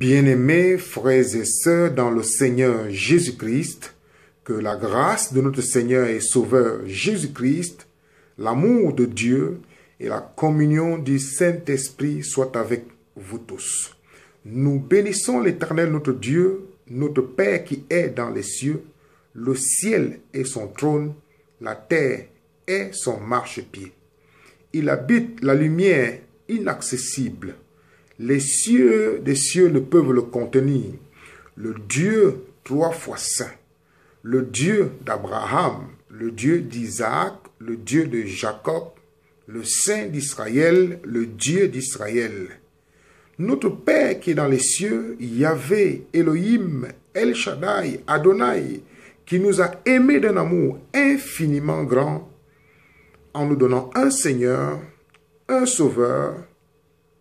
Bien-aimés frères et sœurs dans le Seigneur Jésus-Christ, que la grâce de notre Seigneur et Sauveur Jésus-Christ, l'amour de Dieu et la communion du Saint-Esprit soient avec vous tous. Nous bénissons l'Éternel notre Dieu, notre Père qui est dans les cieux, le ciel est son trône, la terre est son marchepied. Il habite la lumière inaccessible les cieux des cieux ne peuvent le contenir. Le Dieu trois fois saint, le Dieu d'Abraham, le Dieu d'Isaac, le Dieu de Jacob, le Saint d'Israël, le Dieu d'Israël. Notre Père qui est dans les cieux, Yahvé, Elohim, El Shaddai, Adonai, qui nous a aimés d'un amour infiniment grand, en nous donnant un Seigneur, un Sauveur,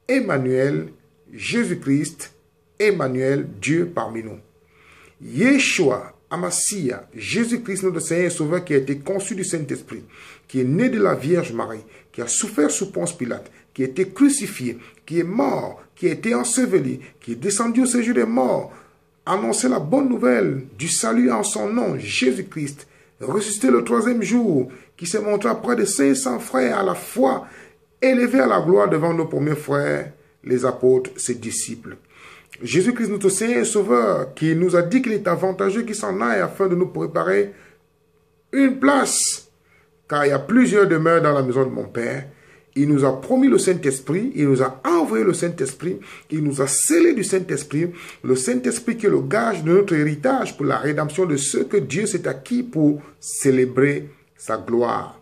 Emmanuel, Jésus-Christ, Emmanuel, Dieu parmi nous. Yeshua, Amasia, Jésus-Christ, notre Seigneur et Sauveur, qui a été conçu du Saint-Esprit, qui est né de la Vierge Marie, qui a souffert sous Ponce Pilate, qui a été crucifié, qui est mort, qui a été enseveli, qui est descendu au séjour des morts, annoncé la bonne nouvelle du salut en son nom, Jésus-Christ, ressuscité le troisième jour, qui se à près de 500 frères à la fois élevé à la gloire devant nos premiers frères, les apôtres, ses disciples. Jésus-Christ, notre Seigneur et Sauveur, qui nous a dit qu'il est avantageux qu'il s'en aille afin de nous préparer une place, car il y a plusieurs demeures dans la maison de mon Père. Il nous a promis le Saint-Esprit, il nous a envoyé le Saint-Esprit, il nous a scellé du Saint-Esprit, le Saint-Esprit qui est le gage de notre héritage pour la rédemption de ceux que Dieu s'est acquis pour célébrer sa gloire.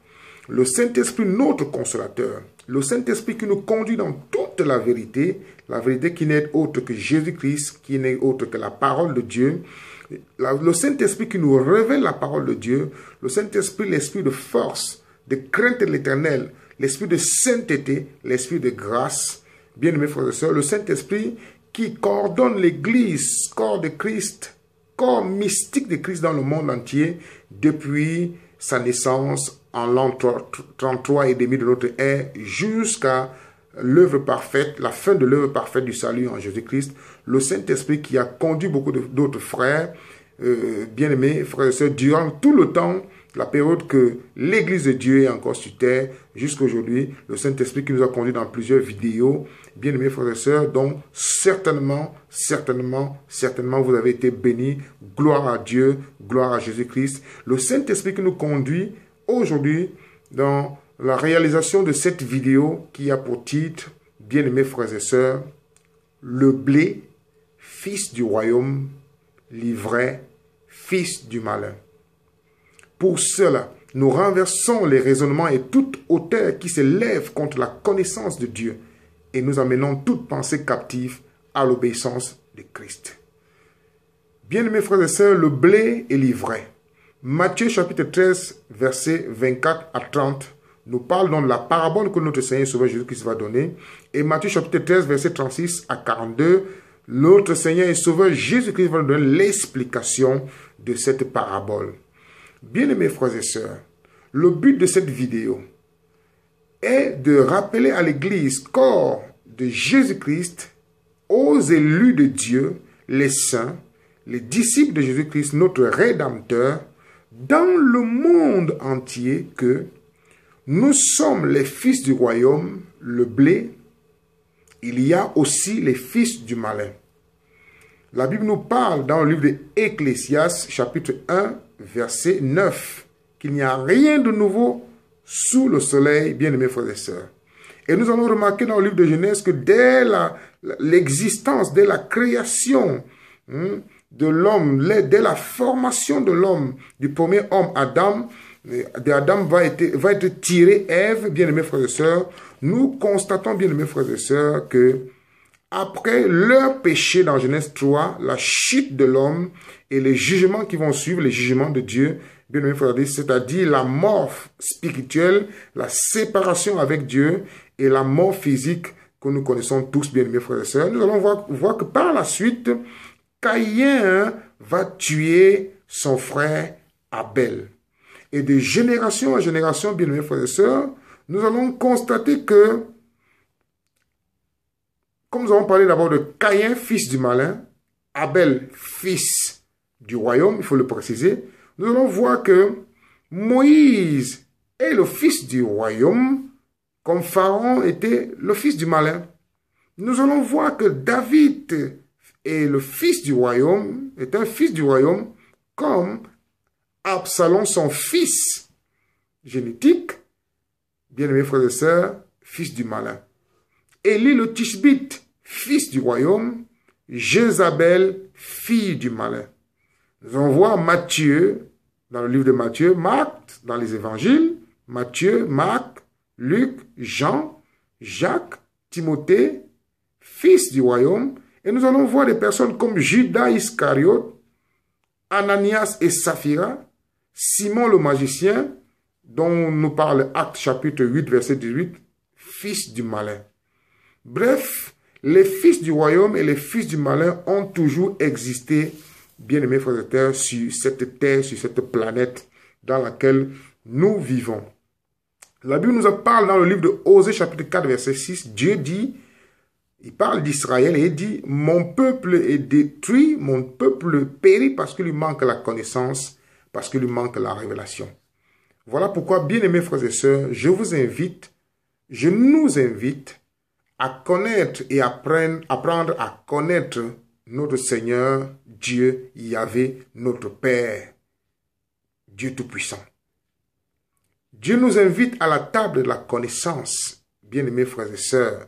Le Saint-Esprit, notre consolateur, le Saint-Esprit qui nous conduit dans toute la vérité, la vérité qui n'est autre que Jésus-Christ, qui n'est autre que la parole de Dieu, le Saint-Esprit qui nous révèle la parole de Dieu, le Saint-Esprit, l'esprit de force, de crainte de l'éternel, l'esprit de sainteté, l'esprit de grâce. Bien-aimés frères et sœurs, le Saint-Esprit qui coordonne l'Église, corps de Christ, corps mystique de Christ dans le monde entier depuis sa naissance en l'an 33 et demi de notre ère jusqu'à l'œuvre parfaite, la fin de l'œuvre parfaite du salut en Jésus-Christ, le Saint-Esprit qui a conduit beaucoup d'autres frères, euh, bien-aimés, frères et sœurs, durant tout le temps, la période que l'Église de Dieu est encore sur terre, jusqu'à aujourd'hui, le Saint-Esprit qui nous a conduits dans plusieurs vidéos, bien-aimés frères et sœurs, donc certainement, certainement, certainement, vous avez été bénis. Gloire à Dieu, gloire à Jésus-Christ. Le Saint-Esprit qui nous conduit aujourd'hui dans la réalisation de cette vidéo qui a pour titre, bien-aimés frères et sœurs, le blé, fils du royaume, l'ivraie, fils du malin. Pour cela, nous renversons les raisonnements et toute hauteur qui se lève contre la connaissance de Dieu et nous amenons toute pensée captive à l'obéissance de Christ. Bien-aimés frères et sœurs, le blé est l'ivraie. Matthieu chapitre 13, versets 24 à 30 nous parle donc de la parabole que notre Seigneur Sauveur Jésus-Christ va donner. Et Matthieu chapitre 13, versets 36 à 42, notre Seigneur et Sauveur Jésus-Christ va nous donner l'explication de cette parabole. Bien-aimés frères et sœurs, le but de cette vidéo est de rappeler à l'Église, corps de Jésus-Christ, aux élus de Dieu, les saints, les disciples de Jésus-Christ, notre Rédempteur, dans le monde entier que nous sommes les fils du royaume, le blé, il y a aussi les fils du malin. La Bible nous parle dans le livre de Ecclésias, chapitre 1, verset 9, qu'il n'y a rien de nouveau sous le soleil, bien-aimés frères et sœurs. Et nous allons remarquer dans le livre de Genèse que dès l'existence, dès la création, hmm, de l'homme, dès la formation de l'homme, du premier homme Adam, de Adam va être, va être tiré Ève, bien-aimés frères et sœurs. Nous constatons, bien-aimés frères et sœurs, que après leur péché dans Genèse 3, la chute de l'homme et les jugements qui vont suivre, les jugements de Dieu, bien-aimés frères et sœurs, c'est-à-dire la mort spirituelle, la séparation avec Dieu et la mort physique que nous connaissons tous, bien-aimés frères et sœurs. Nous allons voir, voir que par la suite, Caïen hein, va tuer son frère Abel. Et de génération en génération, bien aimés frères et sœurs, nous allons constater que, comme nous avons parlé d'abord de Caïn, fils du malin, Abel, fils du royaume, il faut le préciser, nous allons voir que Moïse est le fils du royaume, comme Pharaon était le fils du malin. Nous allons voir que David et le fils du royaume est un fils du royaume comme Absalom, son fils génétique, bien aimé frères et sœurs, fils du malin. Élie le Tishbite, fils du royaume, Jézabel, fille du malin. Nous allons voir Matthieu, dans le livre de Matthieu, Marc, dans les évangiles, Matthieu, Marc, Luc, Jean, Jacques, Timothée, fils du royaume, et nous allons voir des personnes comme Judas Iscariote, Ananias et Saphira, Simon le magicien, dont nous parle Acte chapitre 8, verset 18, fils du malin. Bref, les fils du royaume et les fils du malin ont toujours existé, bien aimés frères et sœurs, sur cette terre, sur cette planète dans laquelle nous vivons. La Bible nous en parle dans le livre de Osée chapitre 4, verset 6. Dieu dit, il parle d'Israël et il dit, mon peuple est détruit, mon peuple périt parce qu'il lui manque la connaissance, parce qu'il lui manque la révélation. Voilà pourquoi, bien-aimés frères et sœurs, je vous invite, je nous invite à connaître et apprendre, apprendre à connaître notre Seigneur, Dieu, Yahvé, notre Père, Dieu Tout-Puissant. Dieu nous invite à la table de la connaissance, bien-aimés frères et sœurs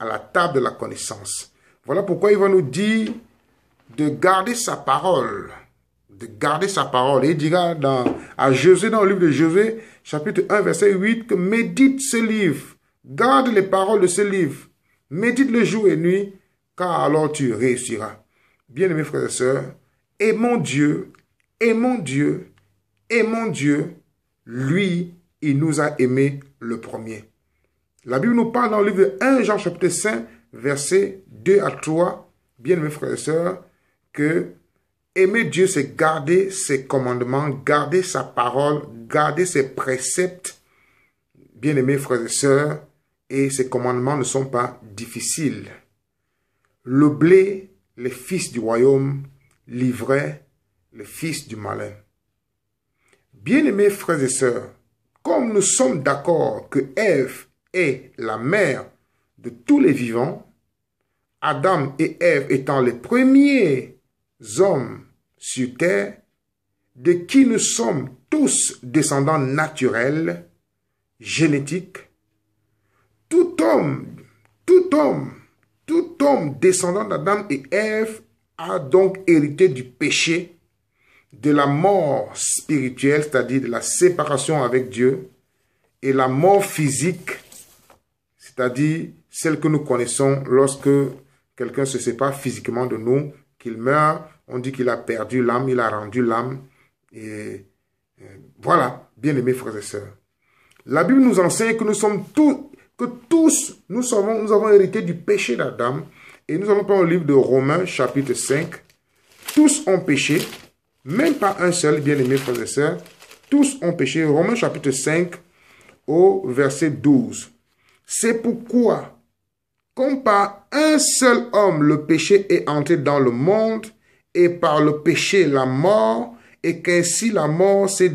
à la table de la connaissance. Voilà pourquoi il va nous dire de garder sa parole, de garder sa parole. Et il dira dans, à Josué, dans le livre de Josué, chapitre 1, verset 8, que médite ce livre, garde les paroles de ce livre, médite le jour et nuit, car alors tu réussiras. Bien-aimés frères et sœurs, aimons Dieu, aimons Dieu, aimons Dieu, lui, il nous a aimés le premier. La Bible nous parle dans le livre 1 Jean chapitre 5, verset 2 à 3, bien-aimés frères et sœurs, que aimer Dieu, c'est garder ses commandements, garder sa parole, garder ses préceptes. Bien-aimés frères et sœurs, et ces commandements ne sont pas difficiles. Le blé, les fils du royaume, l'ivraie, les fils du malin. Bien-aimés frères et sœurs, comme nous sommes d'accord que Ève et la mère de tous les vivants, Adam et Ève étant les premiers hommes sur terre, de qui nous sommes tous descendants naturels, génétiques, tout homme, tout homme, tout homme descendant d'Adam et Ève a donc hérité du péché, de la mort spirituelle, c'est-à-dire de la séparation avec Dieu, et la mort physique c'est-à-dire celle que nous connaissons lorsque quelqu'un se sépare physiquement de nous, qu'il meurt, on dit qu'il a perdu l'âme, il a rendu l'âme. Et, euh, voilà, bien-aimés frères et sœurs. La Bible nous enseigne que nous sommes tous, que tous, nous, nous avons hérité du péché d'Adam. Et nous allons prendre le livre de Romains, chapitre 5. Tous ont péché, même pas un seul, bien-aimés frères et sœurs. Tous ont péché. Romains, chapitre 5, au verset 12. C'est pourquoi, comme par un seul homme le péché est entré dans le monde, et par le péché la mort, et qu'ainsi la mort s'est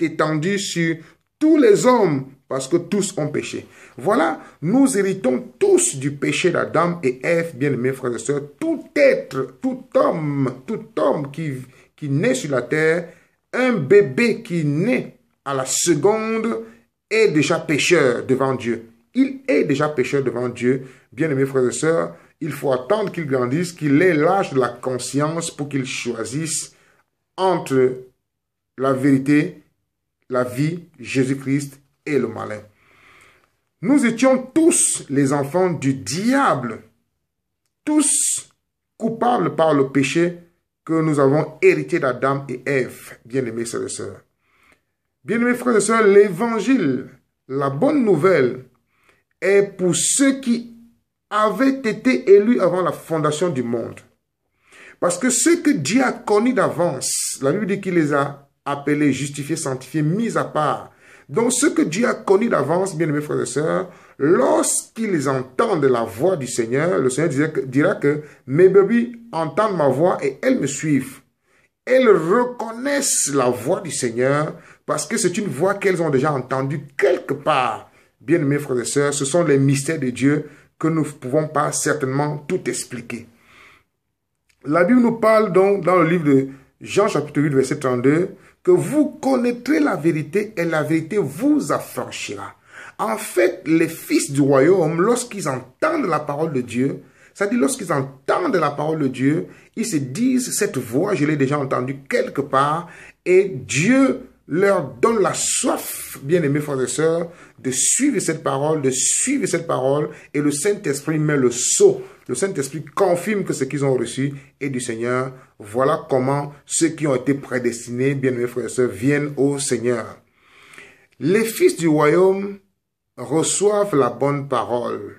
étendue sur tous les hommes, parce que tous ont péché. Voilà, nous héritons tous du péché d'Adam et Ève, bien-aimés frères et sœurs. Tout être, tout homme, tout homme qui, qui naît sur la terre, un bébé qui naît à la seconde est déjà pécheur devant Dieu il est déjà pécheur devant Dieu. Bien-aimés frères et sœurs, il faut attendre qu'il grandisse, qu'il ait l'âge de la conscience pour qu'il choisisse entre la vérité, la vie, Jésus-Christ et le malin. Nous étions tous les enfants du diable, tous coupables par le péché que nous avons hérité d'Adam et Ève, bien-aimés frères et sœurs. Bien-aimés frères et sœurs, l'évangile, la bonne nouvelle, et pour ceux qui avaient été élus avant la fondation du monde. Parce que ceux que Dieu a connus d'avance, la Bible dit qu'il les a appelés, justifiés, sanctifiés, mis à part. Donc ceux que Dieu a connus d'avance, bien aimés frères et sœurs, lorsqu'ils entendent la voix du Seigneur, le Seigneur dira que mes bébés entendent ma voix et elles me suivent. Elles reconnaissent la voix du Seigneur parce que c'est une voix qu'elles ont déjà entendue quelque part. Bien-aimés frères et sœurs, ce sont les mystères de Dieu que nous ne pouvons pas certainement tout expliquer. La Bible nous parle donc dans le livre de Jean chapitre 8 verset 32 que vous connaîtrez la vérité et la vérité vous affranchira. En fait, les fils du royaume, lorsqu'ils entendent la parole de Dieu, c'est-à-dire lorsqu'ils entendent la parole de Dieu, ils se disent, cette voix, je l'ai déjà entendue quelque part, et Dieu leur donne la soif, bien-aimés frères et sœurs, de suivre cette parole, de suivre cette parole, et le Saint-Esprit met le sceau. Le Saint-Esprit confirme que ce qu'ils ont reçu est du Seigneur. Voilà comment ceux qui ont été prédestinés, bien-aimés frères et sœurs, viennent au Seigneur. Les fils du royaume reçoivent la bonne parole.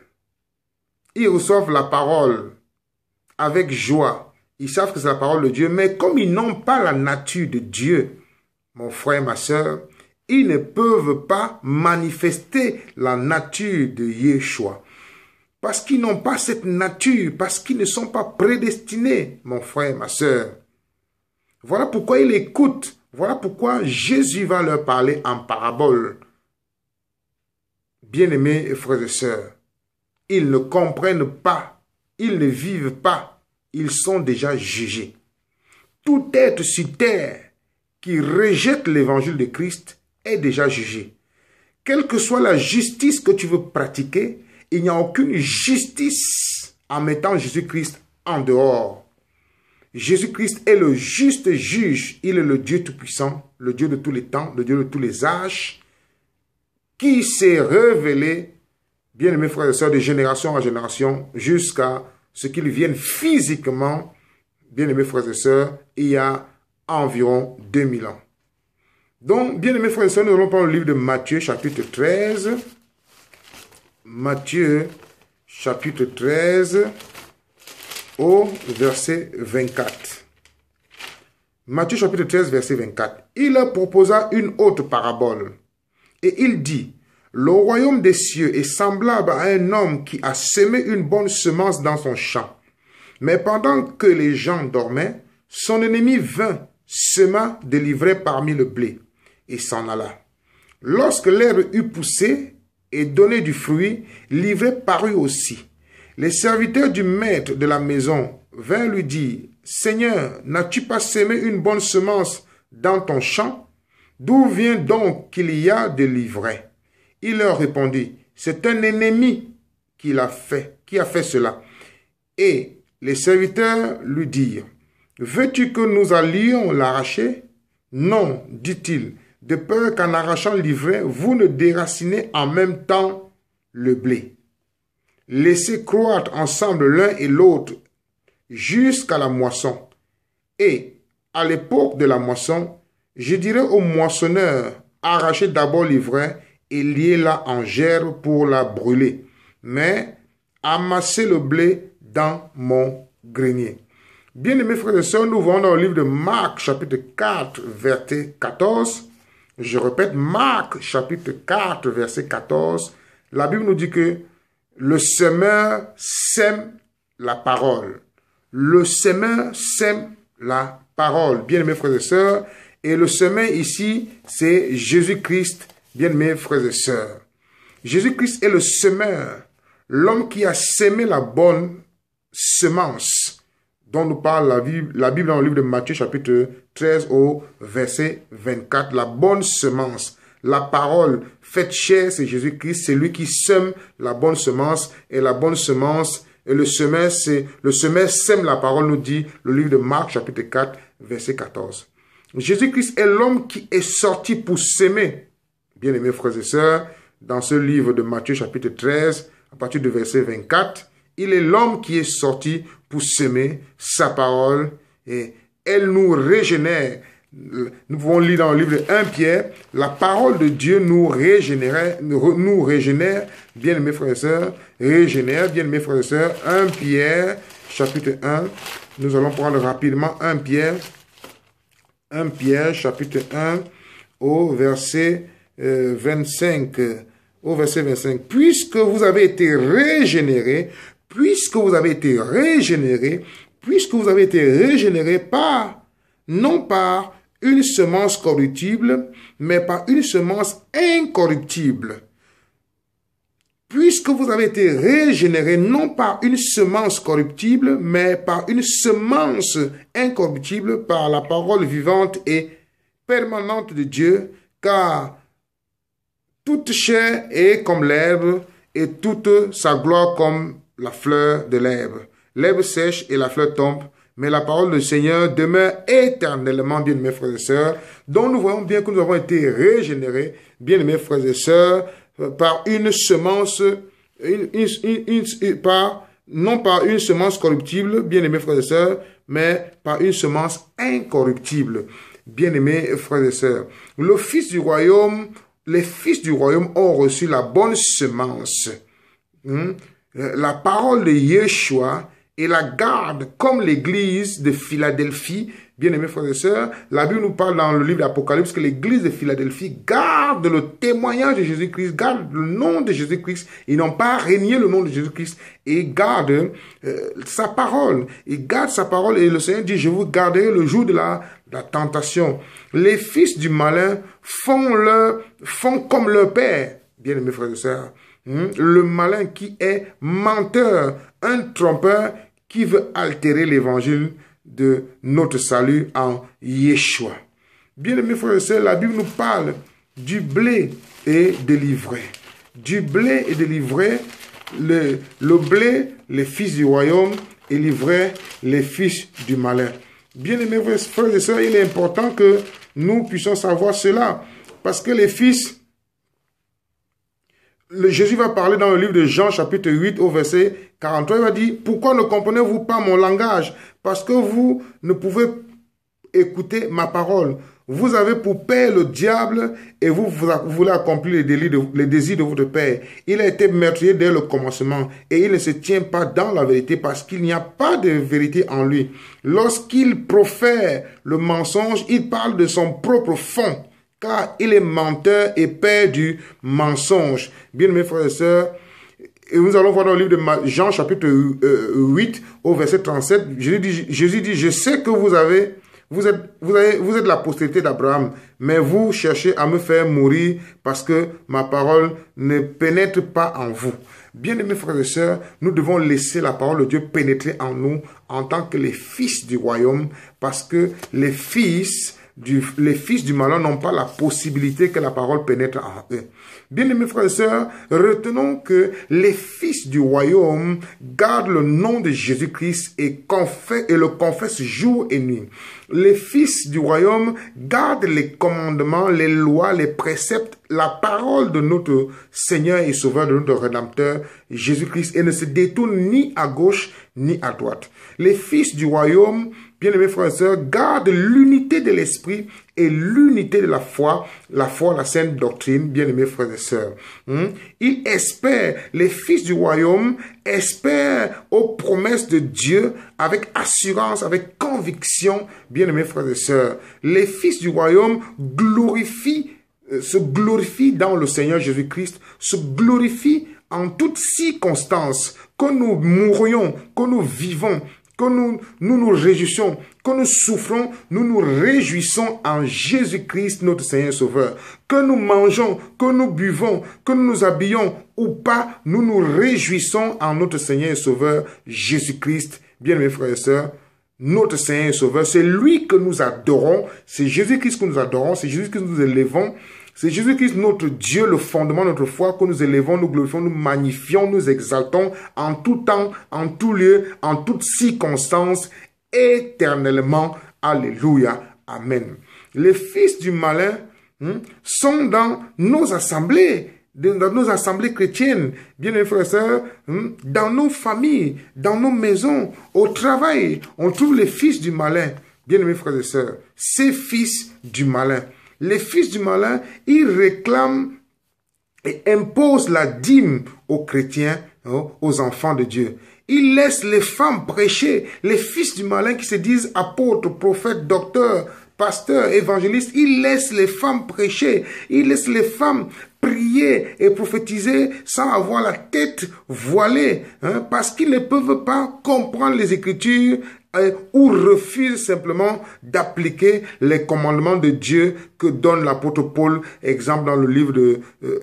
Ils reçoivent la parole avec joie. Ils savent que c'est la parole de Dieu, mais comme ils n'ont pas la nature de Dieu, mon frère, ma soeur, ils ne peuvent pas manifester la nature de Yeshua. Parce qu'ils n'ont pas cette nature, parce qu'ils ne sont pas prédestinés, mon frère, ma soeur. Voilà pourquoi ils écoutent, voilà pourquoi Jésus va leur parler en parabole. Bien-aimés frères et sœurs, ils ne comprennent pas, ils ne vivent pas, ils sont déjà jugés. Tout être sur terre qui rejette l'évangile de Christ est déjà jugé. Quelle que soit la justice que tu veux pratiquer, il n'y a aucune justice en mettant Jésus-Christ en dehors. Jésus-Christ est le juste juge. Il est le Dieu Tout-Puissant, le Dieu de tous les temps, le Dieu de tous les âges, qui s'est révélé, bien aimés frères et sœurs, de génération en génération, jusqu'à ce qu'il vienne physiquement, bien aimés frères et sœurs, il y a environ 2000 ans. Donc, bien aimés frères et sœurs, nous allons prendre le livre de Matthieu, chapitre 13. Matthieu, chapitre 13, au verset 24. Matthieu, chapitre 13, verset 24. Il leur proposa une autre parabole. Et il dit, le royaume des cieux est semblable à un homme qui a semé une bonne semence dans son champ. Mais pendant que les gens dormaient, son ennemi vint sema de parmi le blé, et s'en alla. Lorsque l'herbe eut poussé et donné du fruit, l'ivraie parut aussi. Les serviteurs du maître de la maison vinrent lui dire, Seigneur, n'as-tu pas semé une bonne semence dans ton champ D'où vient donc qu'il y a de Il leur répondit, C'est un ennemi qui l'a fait, qui a fait cela. Et les serviteurs lui dirent, Veux-tu que nous allions l'arracher Non, dit-il, de peur qu'en arrachant l'ivraie, vous ne déracinez en même temps le blé. Laissez croître ensemble l'un et l'autre jusqu'à la moisson. Et, à l'époque de la moisson, je dirai au moissonneur, arrachez d'abord l'ivraie et liez-la en gerbe pour la brûler, mais amassez le blé dans mon grenier. Bien-aimés frères et sœurs, nous venons dans le livre de Marc, chapitre 4, verset 14. Je répète, Marc, chapitre 4, verset 14. La Bible nous dit que le semeur sème la parole. Le semeur sème la parole. Bien-aimés frères et sœurs, et le semeur ici, c'est Jésus-Christ, bien-aimés frères et sœurs. Jésus-Christ est le semeur, l'homme qui a semé la bonne semence dont nous parle la Bible, la Bible dans le livre de Matthieu chapitre 13 au verset 24. La bonne semence, la parole faite chair c'est Jésus-Christ, c'est lui qui sème la bonne semence et la bonne semence et le semer c'est le semer sème la parole, nous dit le livre de Marc chapitre 4 verset 14. Jésus-Christ est l'homme qui est sorti pour s'aimer. Bien-aimés frères et sœurs, dans ce livre de Matthieu chapitre 13, à partir du verset 24, il est l'homme qui est sorti pour semer sa parole et elle nous régénère. Nous pouvons lire dans le livre de 1 Pierre, la parole de Dieu nous régénère, nous bien mes frères et sœurs, régénère, bien mes frères et sœurs, 1 Pierre, chapitre 1, nous allons prendre rapidement 1 Pierre, 1 Pierre, chapitre 1, au verset 25, euh, au verset 25, puisque vous avez été régénérés puisque vous avez été régénéré, puisque vous avez été régénéré par, non par une semence corruptible, mais par une semence incorruptible. Puisque vous avez été régénéré non par une semence corruptible, mais par une semence incorruptible, par la parole vivante et permanente de Dieu, car toute chair est comme l'herbe et toute sa gloire comme la fleur de l'herbe. L'herbe sèche et la fleur tombe, mais la parole du Seigneur demeure éternellement, bien-aimés frères et sœurs, dont nous voyons bien que nous avons été régénérés, bien-aimés frères et sœurs, par une semence, une, une, par, non par une semence corruptible, bien-aimés frères et sœurs, mais par une semence incorruptible, bien-aimés frères et sœurs. Le fils du royaume, les fils du royaume ont reçu la bonne semence. Hmm? Euh, la parole de Yeshua et la garde comme l'église de Philadelphie. Bien-aimés frères et sœurs, la Bible nous parle dans le livre d'Apocalypse que l'église de Philadelphie garde le témoignage de Jésus-Christ, garde le nom de Jésus-Christ. Ils n'ont pas régné le nom de Jésus-Christ et garde euh, sa parole. Ils gardent sa parole et le Seigneur dit, je vous garderai le jour de la, tentation. Les fils du malin font, font comme leur père. Bien-aimés frères et sœurs, Hmm? le malin qui est menteur, un trompeur qui veut altérer l'évangile de notre salut en Yeshua. Bien aimé, frères et sœurs, la Bible nous parle du blé et délivré. Du blé et délivré, le, le blé, les fils du royaume, et livrer les fils du malin. Bien aimé, frères et sœurs, il est important que nous puissions savoir cela, parce que les fils Jésus va parler dans le livre de Jean chapitre 8 au verset 43, il va dire, pourquoi ne comprenez-vous pas mon langage Parce que vous ne pouvez écouter ma parole. Vous avez pour père le diable et vous voulez accomplir les, les désirs de votre père. Il a été meurtrier dès le commencement et il ne se tient pas dans la vérité parce qu'il n'y a pas de vérité en lui. Lorsqu'il profère le mensonge, il parle de son propre fond car il est menteur et père du mensonge. Bien mes frères et sœurs, et nous allons voir dans le livre de Jean chapitre 8 euh, au verset 37, Jésus dit, je sais que vous avez vous êtes, vous, avez, vous êtes la postérité d'Abraham, mais vous cherchez à me faire mourir parce que ma parole ne pénètre pas en vous. Bien-aimés frères et sœurs, nous devons laisser la parole de Dieu pénétrer en nous en tant que les fils du royaume, parce que les fils les fils du malin n'ont pas la possibilité que la parole pénètre en eux. Bien-aimés frères et sœurs, retenons que les fils du royaume gardent le nom de Jésus-Christ et, et le confessent jour et nuit. Les fils du royaume gardent les commandements, les lois, les préceptes, la parole de notre Seigneur et Sauveur, de notre Rédempteur, Jésus-Christ, et ne se détournent ni à gauche ni à droite. Les fils du royaume Bien-aimés frères et sœurs, garde l'unité de l'esprit et l'unité de la foi, la foi, la sainte doctrine, bien-aimés frères et sœurs. Ils hmm? Il espère, les fils du royaume espèrent aux promesses de Dieu avec assurance, avec conviction, bien-aimés frères et sœurs. Les fils du royaume glorifient, euh, se glorifient dans le Seigneur Jésus-Christ, se glorifient en toutes circonstances, que nous mourions, que nous vivons, que nous, nous réjouissons, que nous souffrons, nous nous réjouissons en Jésus-Christ, notre Seigneur Sauveur. Que nous mangeons, que nous buvons, que nous nous habillons ou pas, nous nous réjouissons en notre Seigneur Sauveur, Jésus-Christ. Bien mes frères et sœurs, notre Seigneur Sauveur, c'est lui que nous adorons, c'est Jésus-Christ que nous adorons, c'est Jésus-Christ que nous élevons, c'est Jésus-Christ, notre Dieu, le fondement de notre foi, que nous élevons, nous glorifions, nous magnifions, nous exaltons en tout temps, en tout lieu, en toutes circonstances, éternellement. Alléluia. Amen. Les fils du malin hein, sont dans nos assemblées, dans nos assemblées chrétiennes, bien aimés frères et sœurs, hein, dans nos familles, dans nos maisons, au travail. On trouve les fils du malin, bien aimés frères et sœurs, ces fils du malin les fils du malin, ils réclament et imposent la dîme aux chrétiens, hein, aux enfants de Dieu. Ils laissent les femmes prêcher, les fils du malin qui se disent apôtres, prophètes, docteurs, pasteurs, évangélistes, ils laissent les femmes prêcher, ils laissent les femmes prier et prophétiser sans avoir la tête voilée, hein, parce qu'ils ne peuvent pas comprendre les Écritures, euh, ou refuse simplement d'appliquer les commandements de Dieu que donne l'apôtre Paul, exemple dans le livre de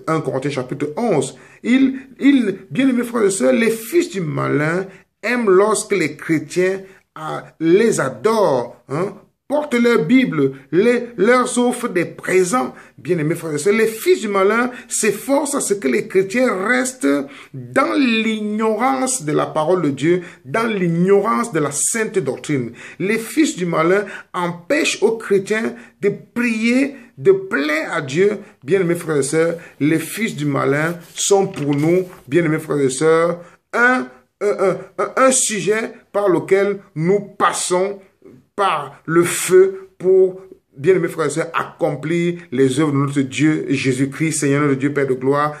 1 euh, Corinthiens chapitre 11. Il, il, bien aimé frères et sœurs, les fils du malin aiment lorsque les chrétiens euh, les adorent hein, portent leur Bible, les, leurs offrent des présents. Bien-aimés frères et sœurs, les fils du malin s'efforcent à ce que les chrétiens restent dans l'ignorance de la parole de Dieu, dans l'ignorance de la sainte doctrine. Les fils du malin empêchent aux chrétiens de prier, de plaire à Dieu. Bien-aimés frères et sœurs, les fils du malin sont pour nous, bien-aimés frères et sœurs, un, un, un, sujet par lequel nous passons par le feu pour, bien aimés frères et sœurs, accomplir les œuvres de notre Dieu Jésus-Christ, Seigneur de Dieu, Père de gloire.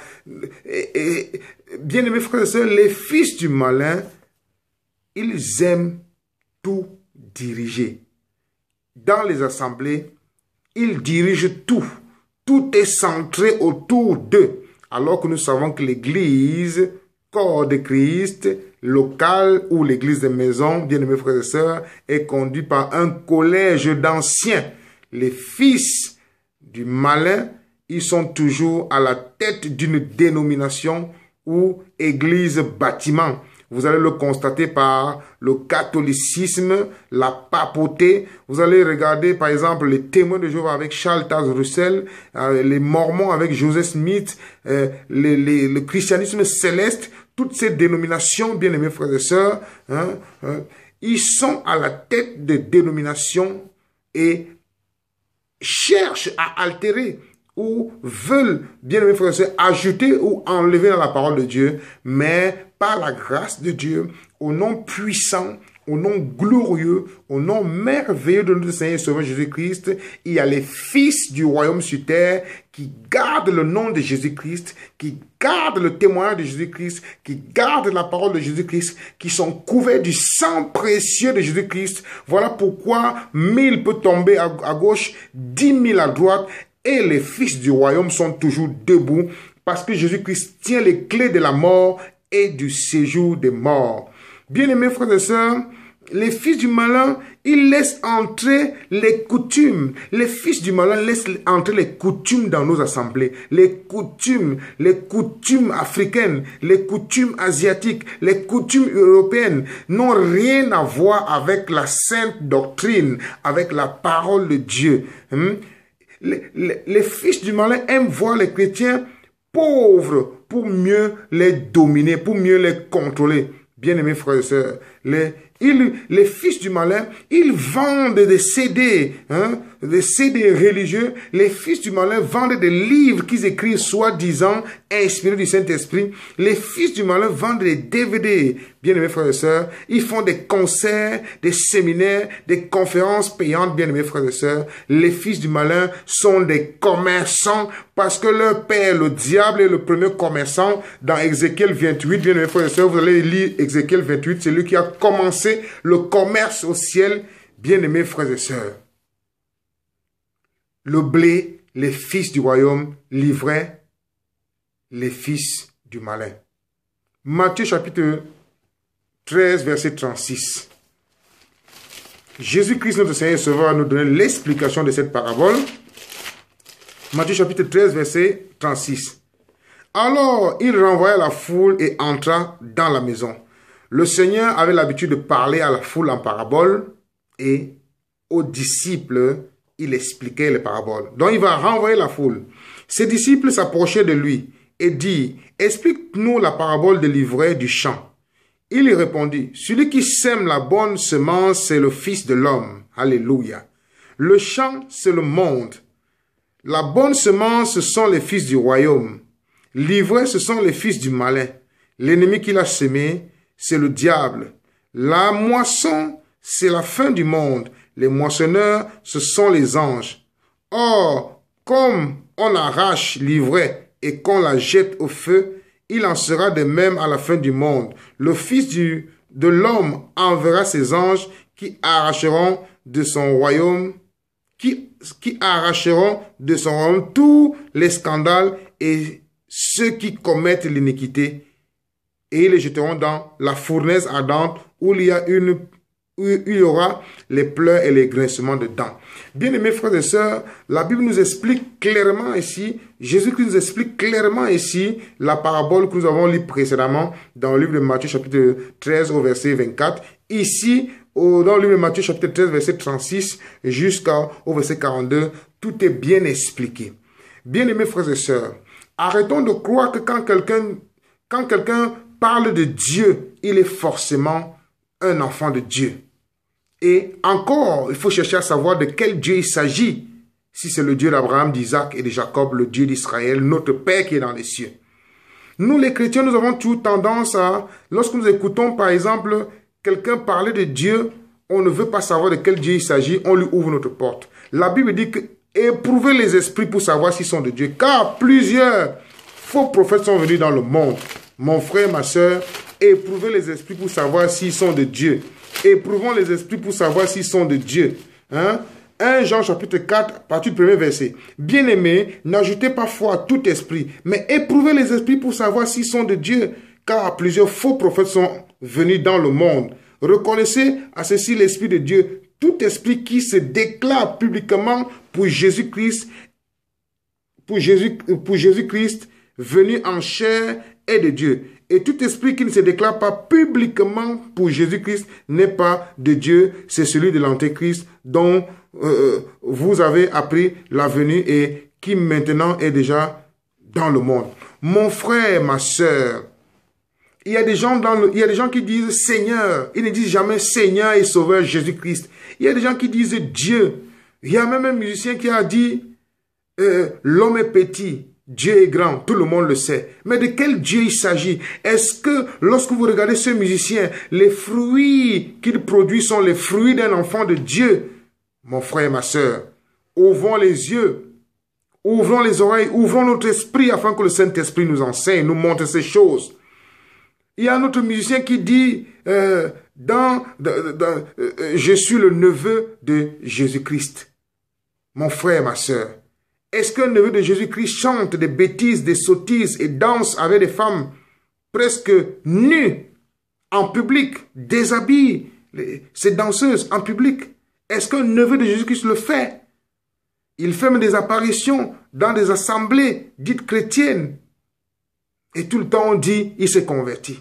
Et, bien aimés frères et sœurs, les fils du malin, ils aiment tout diriger. Dans les assemblées, ils dirigent tout. Tout est centré autour d'eux. Alors que nous savons que l'Église, corps de Christ, local ou l'église des maisons, bien aimé frères et sœurs, est conduit par un collège d'anciens. Les fils du malin, ils sont toujours à la tête d'une dénomination ou église bâtiment. Vous allez le constater par le catholicisme, la papauté. Vous allez regarder, par exemple, les témoins de Jéhovah avec Charles Taz Russell, euh, les Mormons avec Joseph Smith, euh, le christianisme céleste toutes ces dénominations, bien-aimés frères et sœurs, hein, hein, ils sont à la tête des dénominations et cherchent à altérer ou veulent, bien-aimés frères et sœurs, ajouter ou enlever dans la parole de Dieu, mais par la grâce de Dieu, au nom puissant au nom glorieux, au nom merveilleux de notre Seigneur et Sauveur Jésus-Christ, il y a les fils du royaume sur terre qui gardent le nom de Jésus-Christ, qui gardent le témoignage de Jésus-Christ, qui gardent la parole de Jésus-Christ, qui sont couverts du sang précieux de Jésus-Christ. Voilà pourquoi mille peut tomber à, gauche, dix mille à droite, et les fils du royaume sont toujours debout, parce que Jésus-Christ tient les clés de la mort et du séjour des morts. Bien-aimés frères et sœurs, les fils du malin, ils laissent entrer les coutumes. Les fils du malin laissent entrer les coutumes dans nos assemblées. Les coutumes, les coutumes africaines, les coutumes asiatiques, les coutumes européennes n'ont rien à voir avec la sainte doctrine, avec la parole de Dieu. Hmm? Les, fils du malin aiment voir les chrétiens pauvres pour mieux les dominer, pour mieux les contrôler. Bien-aimés frères et sœurs, les les fils du malin, ils vendent des CD, hein, des CD religieux. Les fils du malin vendent des livres qu'ils écrivent soi-disant inspirés du Saint-Esprit. Les fils du malin vendent des DVD. Bien-aimés frères et sœurs, ils font des concerts, des séminaires, des conférences payantes. Bien-aimés frères et sœurs, les fils du malin sont des commerçants parce que leur père, le diable, est le premier commerçant. Dans Ézéchiel 28, bien-aimés frères et sœurs, vous allez lire Ézéchiel 28, c'est lui qui a commencé le commerce au ciel, bien-aimés frères et sœurs. Le blé, les fils du royaume livraient les fils du malin. Matthieu chapitre 13, verset 36. Jésus-Christ, notre Seigneur se va nous donner l'explication de cette parabole. Matthieu chapitre 13, verset 36. Alors il renvoya la foule et entra dans la maison. Le Seigneur avait l'habitude de parler à la foule en paraboles et aux disciples, il expliquait les paraboles. Donc il va renvoyer la foule. Ses disciples s'approchaient de lui et dit explique-nous la parabole de l'ivraie du champ. Il lui répondit, celui qui sème la bonne semence, c'est le Fils de l'homme. Alléluia. Le champ, c'est le monde. La bonne semence, ce sont les fils du royaume. L'ivraie, ce sont les fils du malin. L'ennemi qui l'a semé, c'est le diable. La moisson, c'est la fin du monde. Les moissonneurs, ce sont les anges. Or, comme on arrache l'ivraie et qu'on la jette au feu, il en sera de même à la fin du monde. Le Fils de l'homme enverra ses anges qui arracheront de son royaume, qui, qui arracheront de son royaume tous les scandales et ceux qui commettent l'iniquité et ils les jeteront dans la fournaise ardente où il y où il y aura les pleurs et les grincements de dents. Bien aimés frères et sœurs, la Bible nous explique clairement ici, Jésus-Christ nous explique clairement ici la parabole que nous avons lue précédemment dans le livre de Matthieu chapitre 13 au verset 24. Ici, dans le livre de Matthieu chapitre 13 verset 36 jusqu'au verset 42, tout est bien expliqué. Bien aimés frères et sœurs, arrêtons de croire que quand quelqu'un quand quelqu'un parle de Dieu, il est forcément un enfant de Dieu. Et encore, il faut chercher à savoir de quel Dieu il s'agit. Si c'est le Dieu d'Abraham, d'Isaac et de Jacob, le Dieu d'Israël, notre Père qui est dans les cieux. Nous, les chrétiens, nous avons toujours tendance à, lorsque nous écoutons, par exemple, quelqu'un parler de Dieu, on ne veut pas savoir de quel Dieu il s'agit, on lui ouvre notre porte. La Bible dit que éprouvez les esprits pour savoir s'ils sont de Dieu, car plusieurs faux prophètes sont venus dans le monde. Mon frère, ma soeur, éprouvez les esprits pour savoir s'ils sont de Dieu. Éprouvons les esprits pour savoir s'ils sont de Dieu. 1 hein? Jean chapitre 4, partie 1er verset. Bien-aimés, n'ajoutez pas foi à tout esprit, mais éprouvez les esprits pour savoir s'ils sont de Dieu, car plusieurs faux prophètes sont venus dans le monde. Reconnaissez à ceci l'Esprit de Dieu. Tout esprit qui se déclare publiquement pour Jésus-Christ, pour Jésus, pour Jésus-Christ, venu en chair et de Dieu. Et tout esprit qui ne se déclare pas publiquement pour Jésus-Christ n'est pas de Dieu, c'est celui de l'Antéchrist dont euh, euh, vous avez appris la venue et qui maintenant est déjà dans le monde. Mon frère, ma soeur, il y a des gens, dans il y a des gens qui disent Seigneur. Ils ne disent jamais Seigneur et Sauveur Jésus-Christ. Il y a des gens qui disent Dieu. Il y a même un musicien qui a dit euh, L'homme est petit. Dieu est grand, tout le monde le sait. Mais de quel Dieu il s'agit Est-ce que lorsque vous regardez ce musicien, les fruits qu'il produit sont les fruits d'un enfant de Dieu Mon frère et ma sœur, ouvrons les yeux, ouvrons les oreilles, ouvrons notre esprit afin que le Saint-Esprit nous enseigne, nous montre ces choses. Il y a un autre musicien qui dit, euh, dans, euh, euh, je suis le neveu de Jésus-Christ. Mon frère et ma sœur, est-ce qu'un neveu de Jésus-Christ chante des bêtises, des sottises et danse avec des femmes presque nues en public, déshabille ces danseuses en public Est-ce qu'un neveu de Jésus-Christ le fait Il fait même des apparitions dans des assemblées dites chrétiennes. Et tout le temps on dit, il s'est converti.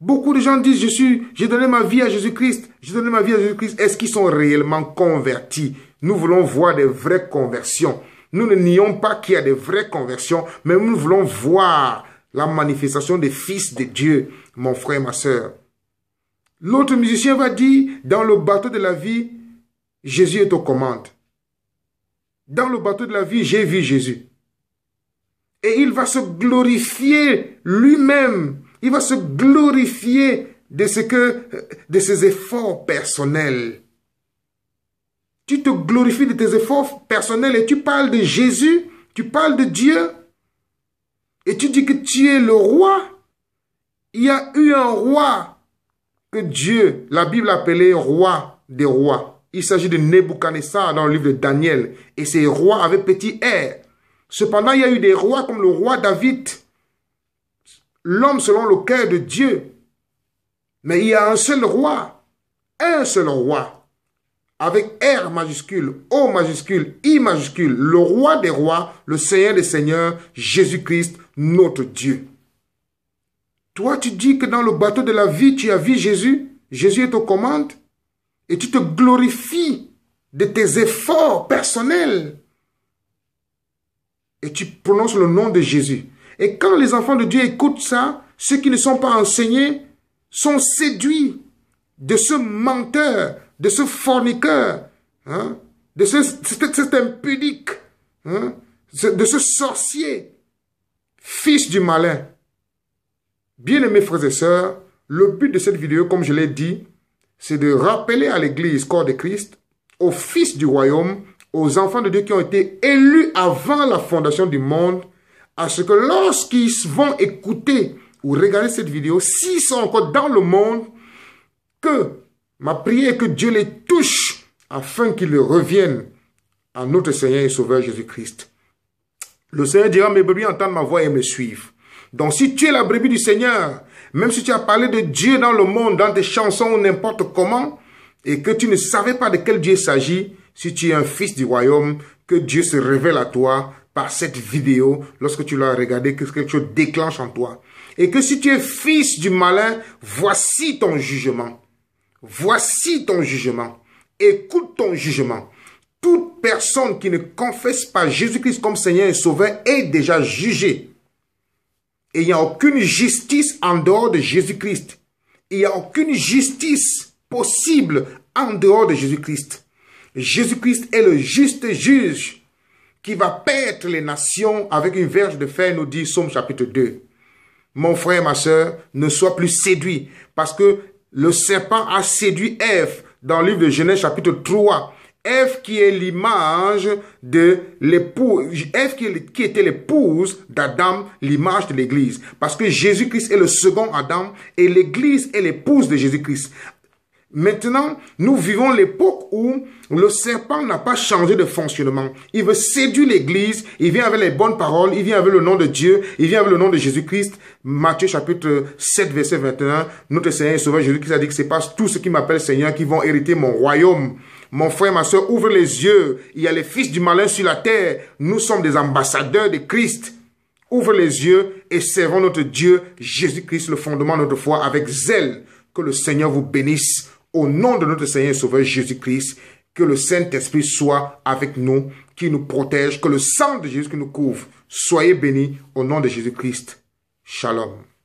Beaucoup de gens disent, je suis, j'ai donné ma vie à Jésus-Christ, j'ai donné ma vie à Jésus-Christ. Est-ce qu'ils sont réellement convertis Nous voulons voir des vraies conversions. Nous ne nions pas qu'il y a des vraies conversions, mais nous voulons voir la manifestation des fils de Dieu, mon frère, ma soeur. L'autre musicien va dire, dans le bateau de la vie, Jésus est aux commandes. Dans le bateau de la vie, j'ai vu Jésus. Et il va se glorifier lui-même. Il va se glorifier de ce que, de ses efforts personnels tu te glorifies de tes efforts personnels et tu parles de Jésus, tu parles de Dieu, et tu dis que tu es le roi. Il y a eu un roi que Dieu, la Bible appelait roi des rois. Il s'agit de Nebuchadnezzar dans le livre de Daniel. Et ces rois avec petit air. Cependant, il y a eu des rois comme le roi David, l'homme selon le cœur de Dieu. Mais il y a un seul roi, un seul roi, avec R majuscule, O majuscule, I majuscule, le roi des rois, le Seigneur des seigneurs, Jésus-Christ, notre Dieu. Toi, tu dis que dans le bateau de la vie, tu as vu Jésus, Jésus est aux commandes, et tu te glorifies de tes efforts personnels. Et tu prononces le nom de Jésus. Et quand les enfants de Dieu écoutent ça, ceux qui ne sont pas enseignés sont séduits de ce menteur de ce forniqueur, hein, de ce, cet, impudique, hein, de ce sorcier, fils du malin. Bien-aimés frères et sœurs, le but de cette vidéo, comme je l'ai dit, c'est de rappeler à l'Église, corps de Christ, aux fils du royaume, aux enfants de Dieu qui ont été élus avant la fondation du monde, à ce que lorsqu'ils vont écouter ou regarder cette vidéo, s'ils sont encore dans le monde, que Ma prière est que Dieu les touche afin qu'ils reviennent à notre Seigneur et Sauveur Jésus-Christ. Le Seigneur dira, mes brebis entendent ma voix et me suivent. Donc si tu es la brebis du Seigneur, même si tu as parlé de Dieu dans le monde, dans tes chansons ou n'importe comment, et que tu ne savais pas de quel Dieu s'agit, si tu es un fils du royaume, que Dieu se révèle à toi par cette vidéo, lorsque tu l'as regardé, que quelque chose déclenche en toi. Et que si tu es fils du malin, voici ton jugement. Voici ton jugement. Écoute ton jugement. Toute personne qui ne confesse pas Jésus-Christ comme Seigneur et Sauveur est déjà jugée. Et il n'y a aucune justice en dehors de Jésus-Christ. Il n'y a aucune justice possible en dehors de Jésus-Christ. Jésus-Christ est le juste juge qui va paître les nations avec une verge de fer, nous dit Somme chapitre 2. Mon frère, ma soeur, ne sois plus séduit parce que le serpent a séduit Ève dans le livre de Genèse chapitre 3. Ève qui est l'image de l'épouse, Ève qui, était l'épouse d'Adam, l'image de l'Église. Parce que Jésus-Christ est le second Adam et l'Église est l'épouse de Jésus-Christ. Maintenant, nous vivons l'époque où le serpent n'a pas changé de fonctionnement. Il veut séduire l'église, il vient avec les bonnes paroles, il vient avec le nom de Dieu, il vient avec le nom de Jésus-Christ. Matthieu chapitre 7 verset 21, notre Seigneur et Sauveur Jésus-Christ a dit que c'est pas tous ceux qui m'appellent Seigneur qui vont hériter mon royaume. Mon frère, ma soeur, ouvre les yeux. Il y a les fils du malin sur la terre. Nous sommes des ambassadeurs de Christ. Ouvre les yeux et servons notre Dieu, Jésus-Christ, le fondement de notre foi avec zèle. Que le Seigneur vous bénisse au nom de notre Seigneur et Sauveur Jésus-Christ, que le Saint-Esprit soit avec nous, qui nous protège, que le sang de Jésus qui nous couvre. Soyez bénis au nom de Jésus-Christ. Shalom.